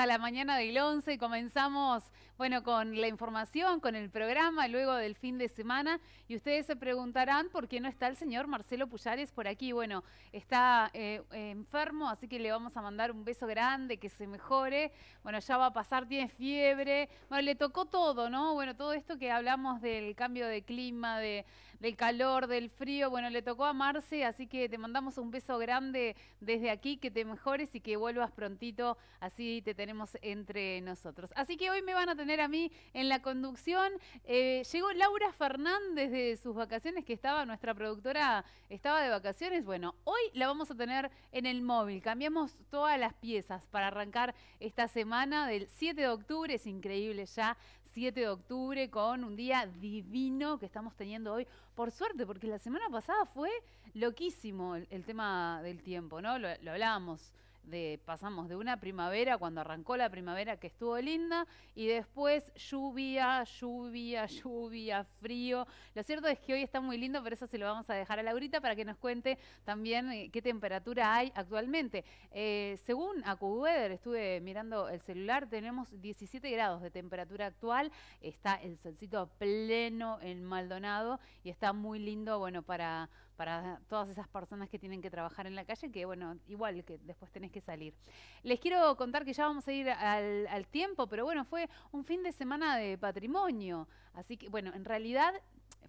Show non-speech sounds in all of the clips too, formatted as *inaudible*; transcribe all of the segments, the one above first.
a la mañana del 11 y comenzamos, bueno, con la información, con el programa, luego del fin de semana. Y ustedes se preguntarán por qué no está el señor Marcelo Puyares por aquí. Bueno, está eh, enfermo, así que le vamos a mandar un beso grande, que se mejore. Bueno, ya va a pasar, tiene fiebre. Bueno, le tocó todo, ¿no? Bueno, todo esto que hablamos del cambio de clima, de del calor, del frío. Bueno, le tocó a Marce, así que te mandamos un beso grande desde aquí, que te mejores y que vuelvas prontito, así te tenemos entre nosotros. Así que hoy me van a tener a mí en la conducción. Eh, llegó Laura Fernández de sus vacaciones, que estaba, nuestra productora estaba de vacaciones. Bueno, hoy la vamos a tener en el móvil. Cambiamos todas las piezas para arrancar esta semana del 7 de octubre. Es increíble ya 7 de octubre con un día divino que estamos teniendo hoy. Por suerte, porque la semana pasada fue loquísimo el, tema del tiempo, ¿no? Lo, lo hablábamos de pasamos de una primavera, cuando arrancó la primavera que estuvo linda, y después lluvia, lluvia, *laughs* lluvia, frío. Lo cierto es que hoy está muy lindo, pero eso se lo vamos a dejar a Laurita para que nos cuente también eh, qué temperatura hay actualmente. Eh, según AcuWeather, estuve mirando el celular, tenemos 17 grados de temperatura actual, está el solcito pleno en Maldonado y está muy lindo, bueno, para para todas esas personas que tienen que trabajar en la calle, que bueno, igual que después tenés que salir. Les quiero contar que ya vamos a ir al, al tiempo, pero bueno, fue un fin de semana de patrimonio. Así que bueno, en realidad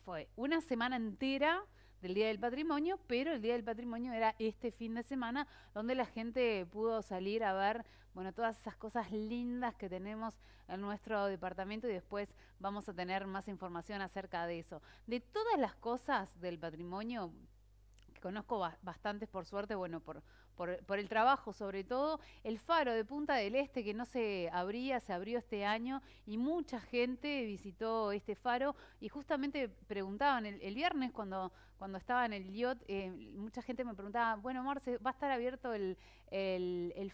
fue una semana entera del Día del Patrimonio, pero el Día del Patrimonio era este fin de semana donde la gente pudo salir a ver bueno, todas esas cosas lindas que tenemos en nuestro departamento y después vamos a tener más información acerca de eso. De todas las cosas del patrimonio que conozco bastantes por suerte, bueno, por, por, el trabajo sobre todo, el faro de Punta del Este que no se abría, se abrió este año y mucha gente visitó este faro y justamente preguntaban el viernes cuando, cuando estaba en el IOT, eh, mucha gente me preguntaba, bueno, Marce, ¿va a estar abierto el,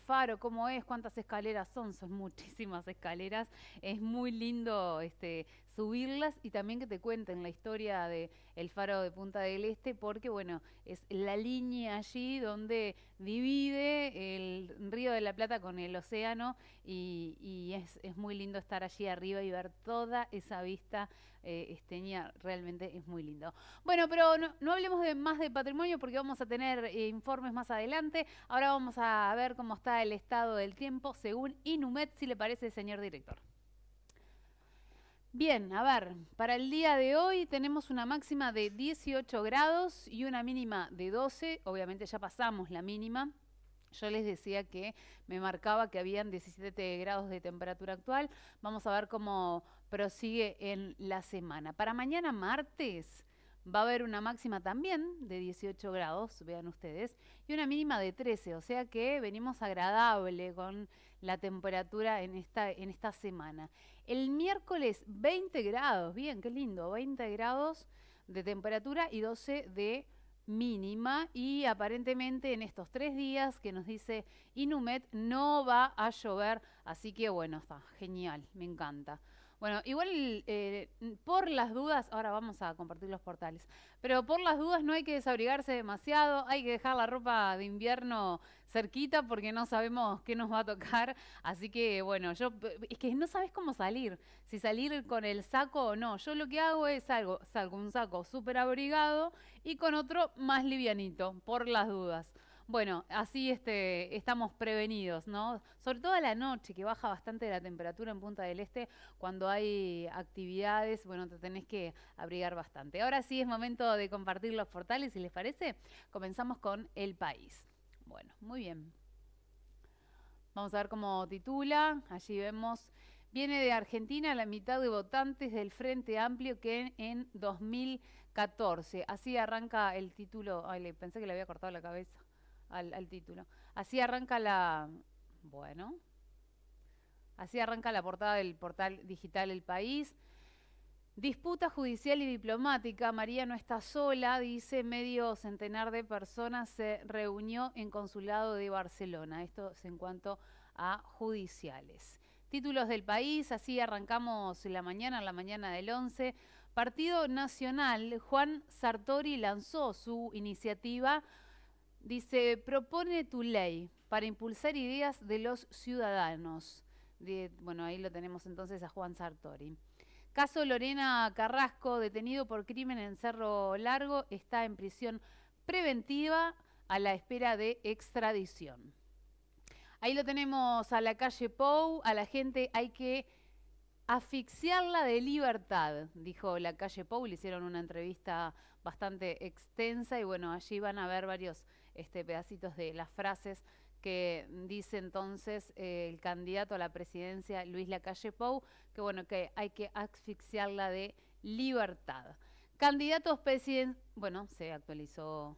faro? ¿Cómo es? ¿Cuántas escaleras son? Son *laughs* muchísimas escaleras. Es muy lindo este, subirlas y también que te cuenten la historia del el faro de Punta del Este, porque, bueno, es la línea allí donde divide el río de la Plata con el océano y, es, es muy lindo estar allí arriba y ver toda esa vista eh, realmente es muy lindo. Bueno, pero no, hablemos de más de patrimonio porque vamos a tener eh, informes más adelante. Ahora vamos a ver cómo está el estado del tiempo según Inumet, si le parece, señor director. Bien, a ver, para el día de hoy tenemos una máxima de 18 grados y una mínima de 12, obviamente ya pasamos la mínima, yo les decía que me marcaba que habían 17 grados de temperatura actual. Vamos a ver cómo prosigue en la semana. Para mañana martes va a haber una máxima también de 18 grados, vean ustedes, y una mínima de 13, o sea que venimos agradable con la temperatura en esta, en esta semana. El miércoles 20 grados, bien, qué lindo, 20 grados de temperatura y 12 de mínima y aparentemente en estos tres días que nos dice Inumet no va a llover, así que bueno, está genial, me encanta. Bueno, igual eh, por las dudas, ahora vamos a compartir los portales, pero por las dudas no hay que desabrigarse demasiado, hay que dejar la ropa de invierno cerquita porque no sabemos qué nos va a tocar, así que bueno, yo es que no sabes cómo salir, si salir con el saco o no, yo lo que hago es salgo, salgo un saco súper abrigado y con otro más livianito, por las dudas. Bueno, así este, estamos prevenidos, ¿no? Sobre todo a la noche, que baja bastante la temperatura en Punta del Este, cuando hay actividades, bueno, te tenés que abrigar bastante. Ahora sí es momento de compartir los portales, si les parece. Comenzamos con El País. Bueno, muy bien. Vamos a ver cómo titula. Allí vemos... Viene de Argentina la mitad de votantes del Frente Amplio que en, 2014. Así arranca el título. Ay, pensé que le había cortado la cabeza al, título. Así arranca la... Bueno. Así arranca la portada del portal digital El País. Disputa judicial y diplomática. María no está sola, dice medio centenar de personas se reunió en consulado de Barcelona. Esto es en cuanto a judiciales. Títulos del país, así arrancamos la mañana, la mañana del 11. Partido Nacional, Juan Sartori lanzó su iniciativa Dice, propone tu ley para impulsar ideas de los ciudadanos. bueno, ahí lo tenemos entonces a Juan Sartori. Caso Lorena Carrasco, detenido por crimen en Cerro Largo, está en prisión preventiva a la espera de extradición. Ahí lo tenemos a la calle Pou, a la gente hay que asfixiarla de libertad, dijo la calle Pou, le hicieron una entrevista bastante extensa y bueno, allí van a ver varios este, pedacitos de las frases que dice entonces eh, el candidato a la presidencia Luis Lacalle Pou, que bueno, que hay que asfixiarla de libertad. Candidatos presidenciales, bueno, se actualizó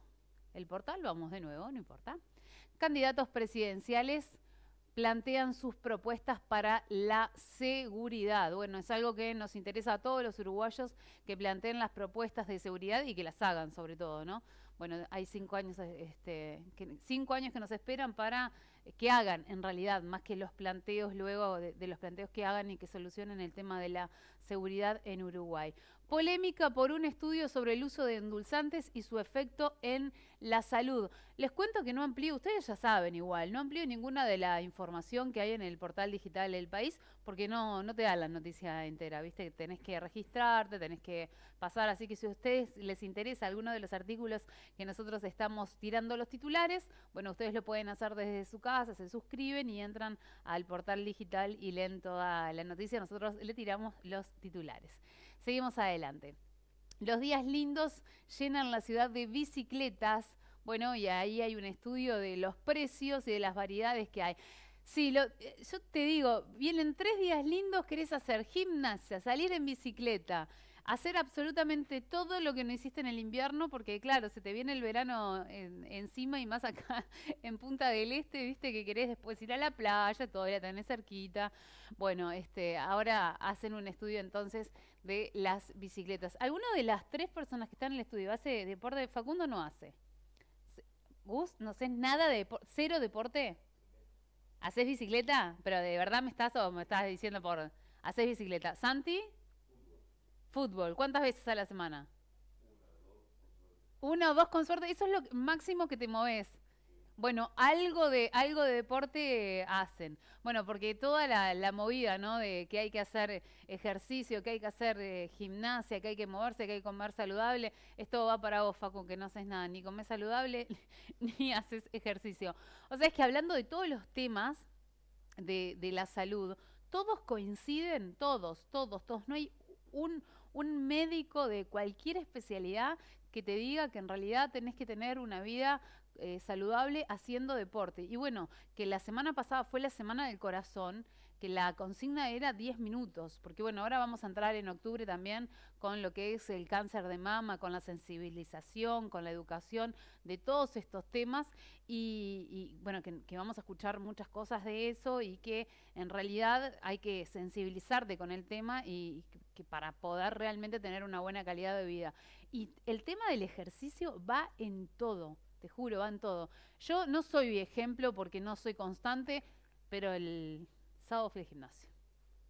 el portal, vamos de nuevo, no importa. Candidatos presidenciales plantean sus propuestas para la seguridad. Bueno, es algo que nos interesa a todos los uruguayos que planteen las propuestas de seguridad y que las hagan sobre todo, ¿no? Bueno, hay cinco años, este, cinco años que nos esperan para que hagan en realidad, más que los planteos luego de, los planteos que hagan y que solucionen el tema de la seguridad en Uruguay. Polémica por un estudio sobre el uso de endulzantes y su efecto en la salud. Les cuento que no amplío, ustedes ya saben igual, no amplío ninguna de la información que hay en el portal digital del país porque no, no te da la noticia entera, ¿viste? Tenés que registrarte, tenés que pasar. Así que si a ustedes les interesa alguno de los artículos que nosotros estamos tirando los titulares, bueno, ustedes lo pueden hacer desde su casa, se suscriben y entran al portal digital y leen toda la noticia. Nosotros le tiramos los titulares. Seguimos adelante. Los días lindos llenan la ciudad de bicicletas. Bueno, y ahí hay un estudio de los precios y de las variedades que hay. Sí, lo, eh, yo te digo, vienen tres días lindos, querés hacer gimnasia, salir en bicicleta, hacer absolutamente todo lo que no hiciste en el invierno, porque claro, se te viene el verano encima y más acá *laughs* en Punta del Este, viste que querés después ir a la playa, todavía tenés cerquita. Bueno, este, ahora hacen un estudio entonces de las bicicletas. ¿Alguna de las tres personas que están en el estudio hace deporte? Facundo no hace. Gus, no sé nada de deporte. ¿Cero deporte? ¿Haces bicicleta? Pero de verdad me estás o me estás diciendo por... ¿Haces bicicleta? ¿Santi? Fútbol. ¿Cuántas veces a la semana? Una o dos con suerte. Eso es lo máximo que te moves. Bueno, algo de, algo de deporte hacen. Bueno, porque toda la, movida, ¿no? De que hay que hacer ejercicio, que hay que hacer eh, gimnasia, que hay que moverse, que hay que comer saludable. Esto va para vos, con que no haces nada, ni comes saludable, *laughs* ni haces ejercicio. O sea, es que hablando de todos los temas de, la salud, todos coinciden, todos, todos, todos. No hay un, un médico de cualquier especialidad que te diga que en realidad tenés que tener una vida eh, saludable haciendo deporte. Y bueno, que la semana pasada fue la semana del corazón, que la consigna era 10 minutos, porque bueno, ahora vamos a entrar en octubre también con lo que es el cáncer de mama, con la sensibilización, con la educación, de todos estos temas. Y, bueno, que, vamos a escuchar muchas cosas de eso y que en realidad hay que sensibilizarte con el tema y que para poder realmente tener una buena calidad de vida. Y el tema del ejercicio va en todo te juro, van todo. Yo no soy ejemplo porque no soy constante, pero el sábado fui al gimnasio.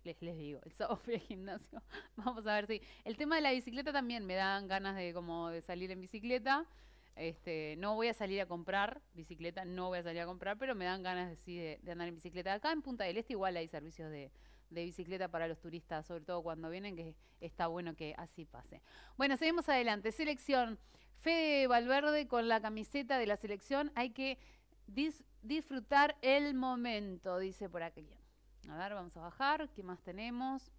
Les, les digo, el sábado fui al gimnasio. *laughs* Vamos a ver si. El tema de la bicicleta también me dan ganas de como de salir en bicicleta. Este, no voy a salir a comprar bicicleta, no voy a salir a comprar, pero me dan ganas de, andar en bicicleta. Acá en Punta del Este igual hay servicios de, de bicicleta para los turistas, sobre todo cuando vienen, que está bueno que así pase. Bueno, seguimos adelante. Selección. Fede Valverde con la camiseta de la selección. Hay que disfrutar el momento, dice por aquí. A ver, vamos a bajar. ¿Qué más tenemos?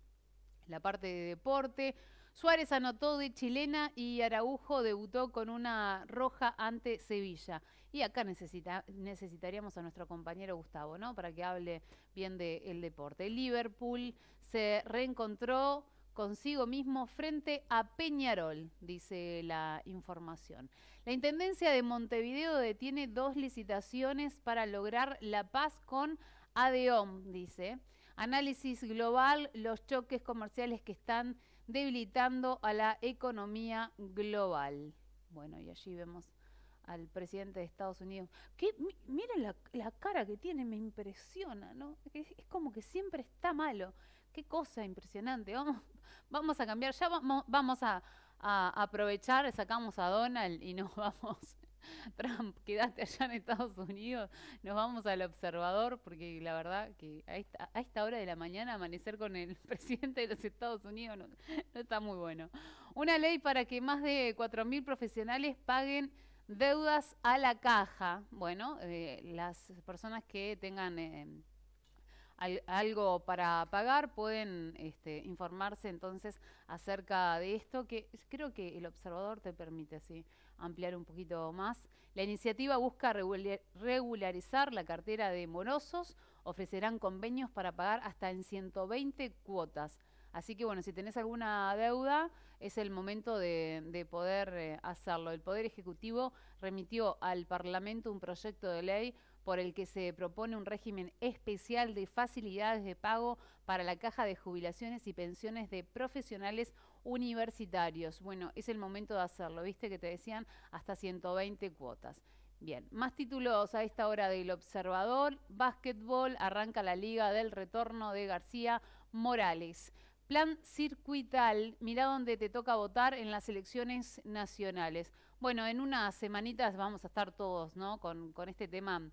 La parte de deporte. Suárez anotó de chilena y Araujo debutó con una roja ante Sevilla. Y acá necesitaríamos a nuestro compañero Gustavo, ¿no? Para que hable bien del deporte. Liverpool se reencontró consigo mismo frente a Peñarol, dice la información. La Intendencia de Montevideo detiene dos licitaciones para lograr la paz con ADOM, dice. Análisis global, los choques comerciales que están debilitando a la economía global. Bueno, y allí vemos al presidente de Estados Unidos. Que miren la, cara que tiene, me impresiona, ¿no? es, como que siempre está malo. Qué cosa impresionante. Vamos vamos a cambiar, ya vamos, a, aprovechar, sacamos a Donald y nos *laughs* vamos. Trump, quédate allá en Estados Unidos, nos vamos al observador, porque la verdad que a esta, a esta hora de la mañana amanecer con el *laughs* presidente de los Estados Unidos no, está muy bueno. Una ley para que más de 4.000 profesionales paguen deudas a la caja. Bueno, eh, las personas que tengan... Eh, algo para pagar, pueden este, informarse entonces acerca de esto, que creo que el observador te permite así ampliar un poquito más. La iniciativa busca regularizar la cartera de morosos, ofrecerán convenios para pagar hasta en 120 cuotas. Así que bueno, si tenés alguna deuda, es el momento de, poder eh, hacerlo. El Poder Ejecutivo remitió al Parlamento un proyecto de ley por el que se propone un régimen especial de facilidades de pago para la caja de jubilaciones y pensiones de profesionales universitarios. Bueno, es el momento de hacerlo, viste que te decían hasta 120 cuotas. Bien, más títulos a esta hora del Observador. Básquetbol arranca la liga del retorno de García Morales. Plan circuital, mirá dónde te toca votar en las elecciones nacionales. Bueno, en unas semanitas vamos a estar todos, ¿no? Con, con este tema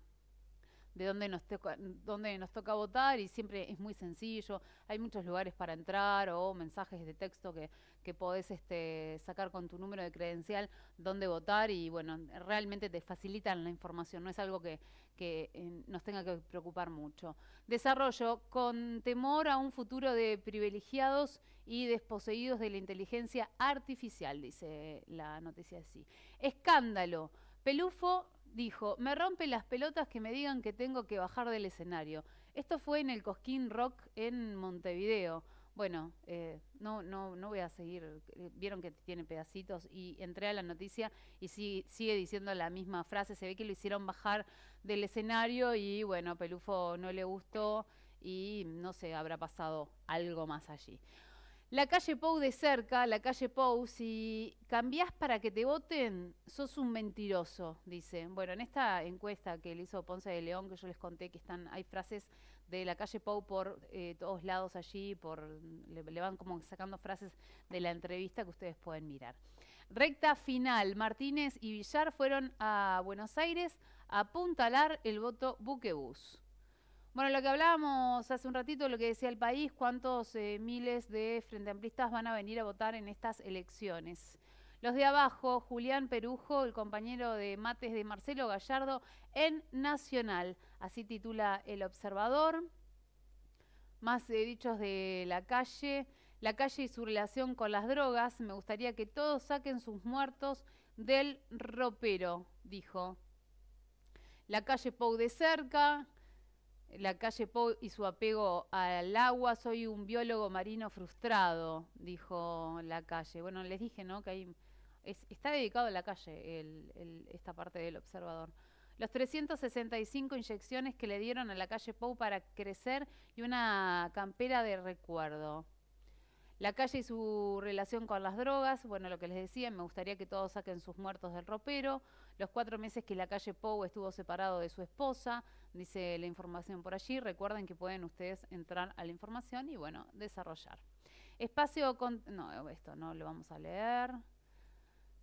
de dónde nos, toca, dónde nos toca votar y siempre es muy sencillo, hay muchos lugares para entrar o mensajes de texto que, que podés este, sacar con tu número de credencial dónde votar y bueno, realmente te facilitan la información, no es algo que, eh, nos tenga que preocupar mucho. Desarrollo, con temor a un futuro de privilegiados y desposeídos de la inteligencia artificial, dice la noticia así. Escándalo, Pelufo dijo, me rompe las pelotas que me digan que tengo que bajar del escenario. Esto fue en el Cosquín Rock en Montevideo. Bueno, eh, no, no, no voy a seguir. Eh, vieron que tiene pedacitos y entré a la noticia y sigue diciendo la misma frase. Se ve que lo hicieron bajar del escenario y bueno, Pelufo no le gustó y no sé, habrá pasado algo más allí. La calle Pou de cerca, la calle Pou, si cambiás para que te voten, sos un mentiroso, dice. Bueno, en esta encuesta que le hizo Ponce de León, que yo les conté que están, hay frases de la calle Pou por eh, todos lados allí, por, le, van como sacando frases de la entrevista que ustedes pueden mirar. Recta final, Martínez y Villar fueron a Buenos Aires a apuntalar el voto Buquebus. Bueno, lo que hablábamos hace un ratito, lo que decía el país, cuántos eh, miles de frenteamplistas van a venir a votar en estas elecciones. Los de abajo, Julián Perujo, el compañero de mates de Marcelo Gallardo, en Nacional. Así titula El Observador. Más eh, dichos de la calle. La calle y su relación con las drogas. Me gustaría que todos saquen sus muertos del ropero, dijo. La calle Pou de cerca la calle Pou y su apego al agua. Soy un biólogo marino frustrado, dijo la calle. Bueno, les dije, ¿no? Que hay, está dedicado a la calle esta parte del observador. Los 365 inyecciones que le dieron a la calle Pou para crecer y una campera de recuerdo. La calle y su relación con las drogas, bueno, lo que les decía, me gustaría que todos saquen sus muertos del ropero. Los cuatro meses que la calle Pou estuvo separado de su esposa, dice la información por allí. Recuerden que pueden ustedes entrar a la información y bueno, desarrollar. Espacio con... No, esto no lo vamos a leer.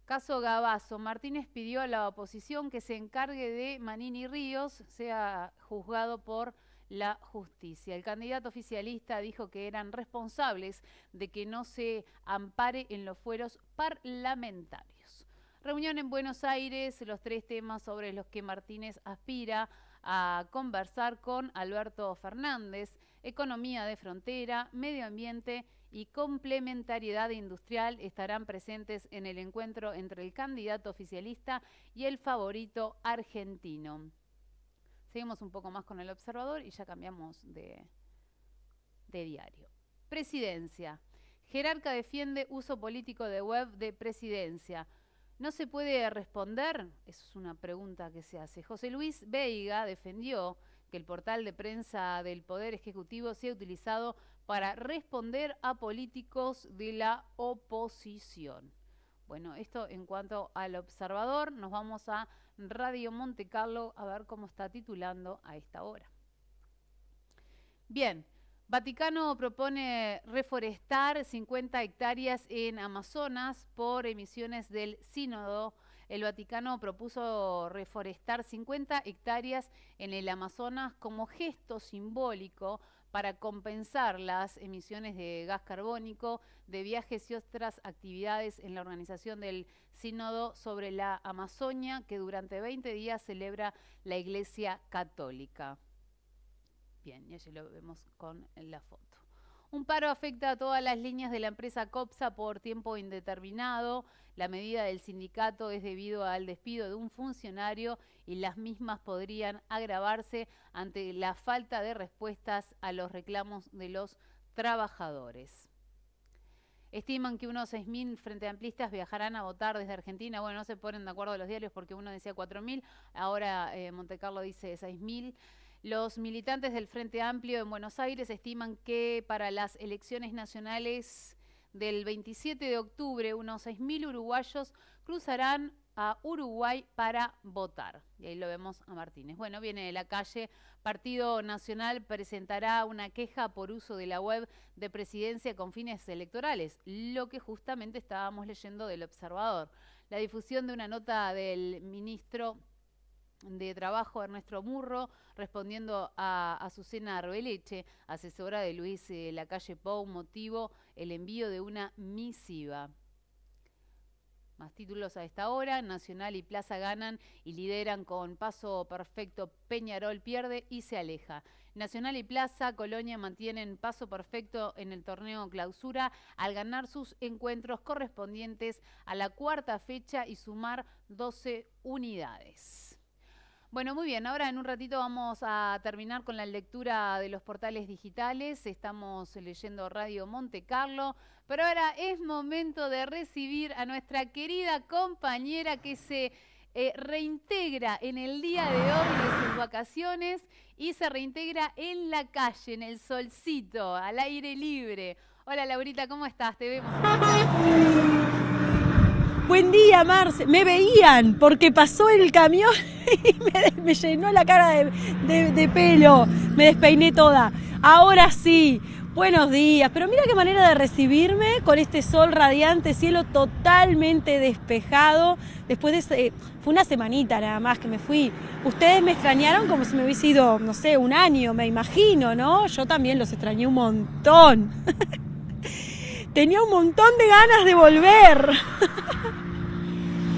Caso Gabazo. Martínez pidió a la oposición que se encargue de Manini Ríos, sea juzgado por la justicia. El candidato oficialista dijo que eran responsables de que no se ampare en los fueros parlamentarios. Reunión en Buenos Aires, los tres temas sobre los que Martínez aspira a conversar con Alberto Fernández, Economía de Frontera, Medio Ambiente y Complementariedad Industrial estarán presentes en el encuentro entre el candidato oficialista y el favorito argentino. Seguimos un poco más con el observador y ya cambiamos de, de diario. Presidencia. Jerarca defiende uso político de web de presidencia. ¿No se puede responder? Esa es una pregunta que se hace. José Luis Veiga defendió que el portal de prensa del Poder Ejecutivo sea utilizado para responder a políticos de la oposición. Bueno, esto en cuanto al observador, nos vamos a Radio Monte Carlo a ver cómo está titulando a esta hora. Bien. Vaticano propone reforestar 50 hectáreas en Amazonas por emisiones del sínodo. El Vaticano propuso reforestar 50 hectáreas en el Amazonas como gesto simbólico para compensar las emisiones de gas carbónico de viajes y otras actividades en la organización del Sínodo sobre la Amazonia que durante 20 días celebra la Iglesia Católica bien, y allí lo vemos con la foto. Un paro afecta a todas las líneas de la empresa COPSA por tiempo indeterminado. La medida del sindicato es debido al despido de un funcionario y las mismas podrían agravarse ante la falta de respuestas a los reclamos de los trabajadores. Estiman que unos 6.000 frente amplistas viajarán a votar desde Argentina. Bueno, no se ponen de acuerdo los diarios porque uno decía 4.000, ahora Monte eh, Montecarlo dice 6.000. Los militantes del Frente Amplio en Buenos Aires estiman que para las elecciones nacionales del 27 de octubre unos 6.000 uruguayos cruzarán a Uruguay para votar. Y ahí lo vemos a Martínez. Bueno, viene de la calle. Partido Nacional presentará una queja por uso de la web de presidencia con fines electorales, lo que justamente estábamos leyendo del observador. La difusión de una nota del ministro de Trabajo, Ernesto Murro, respondiendo a Azucena Arbeleche, asesora de Luis eh, La Calle Pou, motivo el envío de una misiva. Más títulos a esta hora, Nacional y Plaza ganan y lideran con paso perfecto, Peñarol pierde y se aleja. Nacional y Plaza, Colonia mantienen paso perfecto en el torneo clausura al ganar sus encuentros correspondientes a la cuarta fecha y sumar 12 unidades. Bueno, muy bien. Ahora en un ratito vamos a terminar con la lectura de los portales digitales. Estamos leyendo Radio Monte Carlo, pero ahora es momento de recibir a nuestra querida compañera que se eh, reintegra en el día de hoy de sus vacaciones y se reintegra en la calle, en el solcito, al aire libre. Hola Laurita, ¿cómo estás? Te vemos. *laughs* Buen día, Marce. Me veían porque pasó el camión *laughs* y me, llenó la cara de, pelo. Me despeiné toda. Ahora sí, buenos días. Pero mira qué manera de recibirme con este sol radiante, cielo totalmente despejado. Después de eh, fue una semanita nada más que me fui. Ustedes me extrañaron como si me hubiese ido, no sé, un año, me imagino, ¿no? Yo también los extrañé un montón. *laughs* Tenía un montón de ganas de volver. *laughs*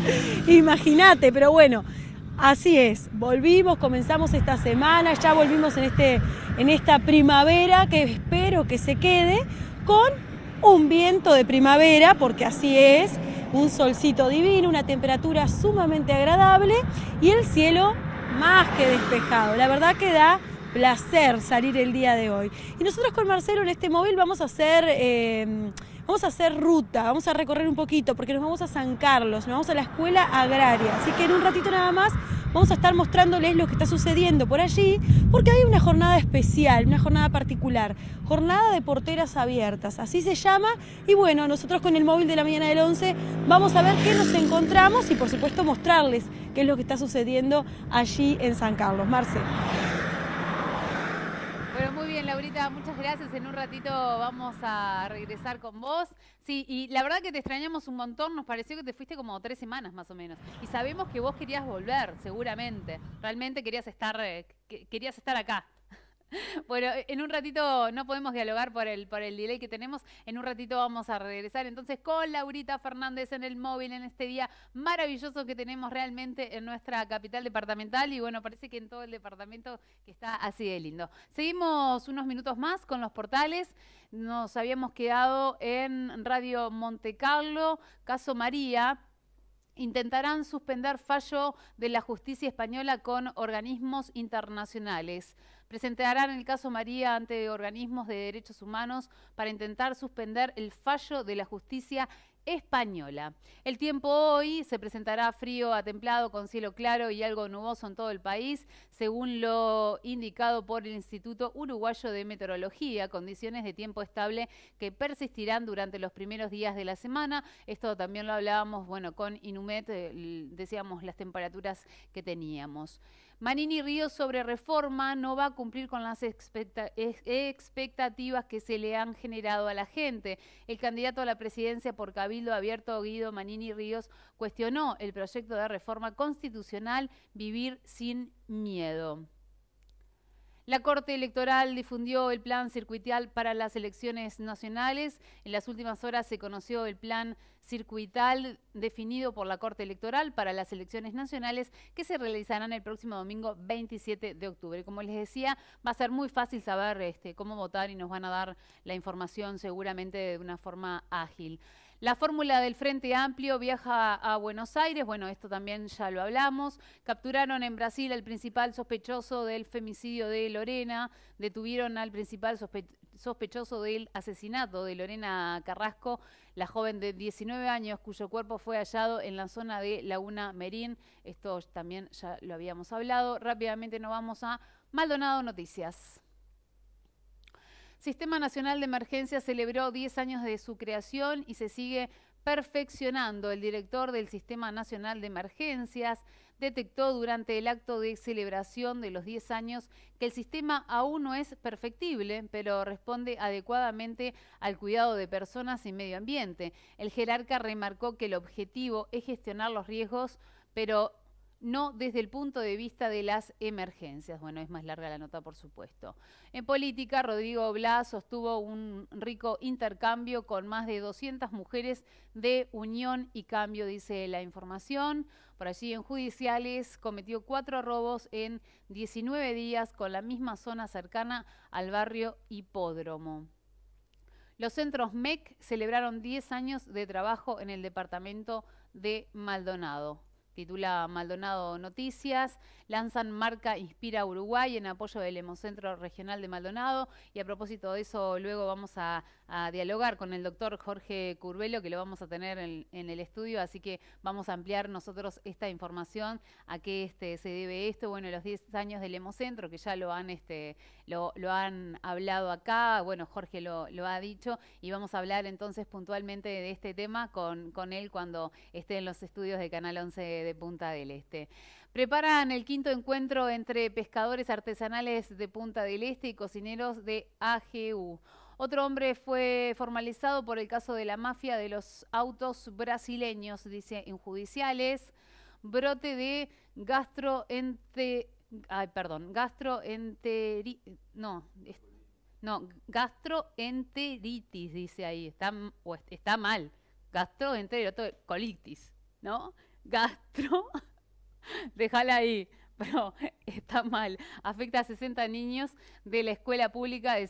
*laughs* Imagínate, pero bueno, así es. Volvimos, comenzamos esta semana, ya volvimos en, este, en esta primavera que espero que se quede con un viento de primavera, porque así es, un solcito divino, una temperatura sumamente agradable y el cielo más que despejado. La verdad que da placer salir el día de hoy. Y nosotros con Marcelo en este móvil vamos a hacer... Eh, vamos a hacer ruta, vamos a recorrer un poquito, porque nos vamos a San Carlos, nos vamos a la escuela agraria. Así que en un ratito nada más vamos a estar mostrándoles lo que está sucediendo por allí, porque hay una jornada especial, una jornada particular, jornada de porteras abiertas, así se llama. Y bueno, nosotros con el móvil de la mañana del 11 vamos a ver qué nos encontramos y por supuesto mostrarles qué es lo que está sucediendo allí en San Carlos. Marce. Pero muy bien, Laurita, muchas gracias. En un ratito vamos a regresar con vos. Sí, y la verdad que te extrañamos un montón. Nos pareció que te fuiste como tres semanas más o menos. Y sabemos que vos querías volver, seguramente. Realmente querías estar, eh, querías estar acá. *laughs* Bueno, e, en un ratito no podemos dialogar por el, por el delay que tenemos. En un ratito vamos a regresar entonces con Laurita Fernández en el móvil en este día maravilloso que tenemos realmente en nuestra capital departamental. Y bueno, parece que en todo el departamento que está así de lindo. Seguimos unos minutos más con los portales. Nos habíamos quedado en Radio Monte Carlo, Caso María intentarán suspender fallo de la justicia española con organismos internacionales presentarán el caso María ante organismos de derechos humanos para intentar suspender el fallo de la justicia española. El tiempo hoy se presentará frío a templado con cielo claro y algo nuboso en todo el país según lo indicado por el Instituto Uruguayo de Meteorología, condiciones de tiempo estable que persistirán durante los primeros días de la semana. Esto también lo hablábamos, bueno, con Inumet, eh, decíamos las temperaturas que teníamos. Manini Ríos sobre reforma no va a cumplir con las expectativas que se le han generado a la gente. El candidato a la presidencia por Cabildo Abierto, Guido Manini Ríos, cuestionó el proyecto de reforma constitucional Vivir sin miedo. La Corte Electoral difundió el plan circuital para las elecciones nacionales. En las últimas horas se conoció el plan circuital definido por la Corte Electoral para las elecciones nacionales que se realizarán el próximo domingo 27 de octubre. Como les decía, va a ser muy fácil saber este, cómo votar y nos van a dar la información seguramente de una forma ágil. La fórmula del Frente Amplio viaja a Buenos Aires, bueno, esto también ya lo hablamos. Capturaron en Brasil al principal sospechoso del femicidio de Lorena, detuvieron al principal sospechoso del asesinato de Lorena Carrasco, la joven de 19 años cuyo cuerpo fue hallado en la zona de Laguna Merín. Esto también ya lo habíamos hablado. Rápidamente nos vamos a Maldonado Noticias. Sistema Nacional de Emergencias celebró 10 años de su creación y se sigue perfeccionando. El director del Sistema Nacional de Emergencias detectó durante el acto de celebración de los 10 años que el sistema aún no es perfectible, pero responde adecuadamente al cuidado de personas y medio ambiente. El jerarca remarcó que el objetivo es gestionar los riesgos, pero no desde el punto de vista de las emergencias. Bueno, es más larga la nota, por supuesto. En política, Rodrigo Blas sostuvo un rico intercambio con más de 200 mujeres de Unión y Cambio, dice la información. Por allí, en judiciales, cometió cuatro robos en 19 días con la misma zona cercana al barrio Hipódromo. Los centros MEC celebraron 10 años de trabajo en el departamento de Maldonado titula Maldonado Noticias. Lanzan marca Inspira Uruguay en apoyo del Hemocentro Regional de Maldonado. Y a propósito de eso, luego vamos a, dialogar con el doctor Jorge Curbelo, que lo vamos a tener en, el estudio. Así que vamos a ampliar nosotros esta información, a qué este, se debe esto. Bueno, los 10 años del Hemocentro, que ya lo han este, lo, han hablado acá, bueno, Jorge lo, ha dicho, y vamos a hablar entonces puntualmente de este tema con, con él cuando esté en los estudios de Canal 11 de Punta del Este. Preparan el quinto encuentro entre pescadores artesanales de Punta del Este y cocineros de AGU. Otro hombre fue formalizado por el caso de la mafia de los autos brasileños, dice en judiciales. Brote de gastroenterología ay, perdón, gastroenteri, no, no, gastroenteritis dice ahí, está, o está mal, gastroenteritis, colitis, ¿no? Gastro, *laughs* déjala ahí, pero *laughs* está mal. Afecta a 60 niños de la escuela pública de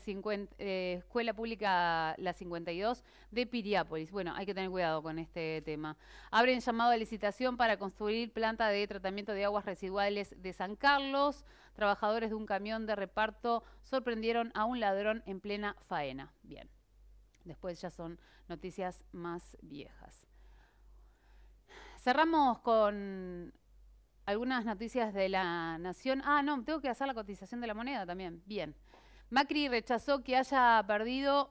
eh, escuela pública la 52 de Piriápolis. Bueno, hay que tener cuidado con este tema. Abren llamado a licitación para construir planta de tratamiento de aguas residuales de San Carlos. Trabajadores de un camión de reparto sorprendieron a un ladrón en plena faena. Bien. Después ya son noticias más viejas. Cerramos con algunas noticias de la Nación. Ah, no, tengo que hacer la cotización de la moneda también. Bien. Macri rechazó que haya perdido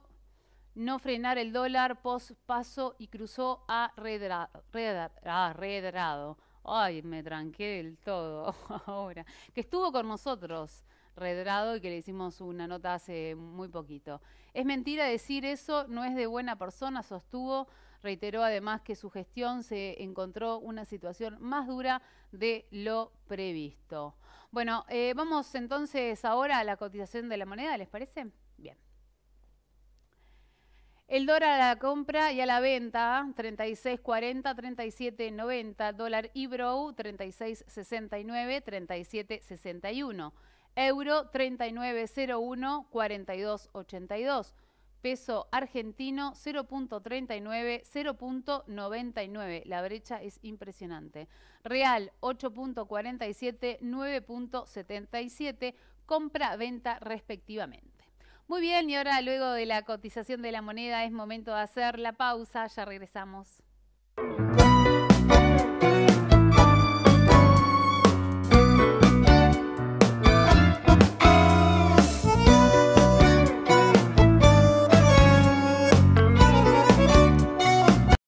no frenar el dólar post paso y cruzó a ah, Redrado. Ay, me tranqué del todo *laughs* ahora. Que estuvo con nosotros Redrado y que le hicimos una nota hace muy poquito. Es mentira decir eso, no es de buena persona, sostuvo. Reiteró además que su gestión se encontró una situación más dura de lo previsto. Bueno, eh, vamos entonces ahora a la cotización de la moneda, ¿les parece? Bien. El dólar a la compra y a la venta, 36.40, 37.90. Dólar Ibro, 36.69, 37.61. Euro, 39.01, 42.82 peso argentino 0.39, 0.99. La brecha es impresionante. Real 8.47, 9.77, compra-venta respectivamente. Muy bien, y ahora luego de la cotización de la moneda es momento de hacer la pausa, ya regresamos.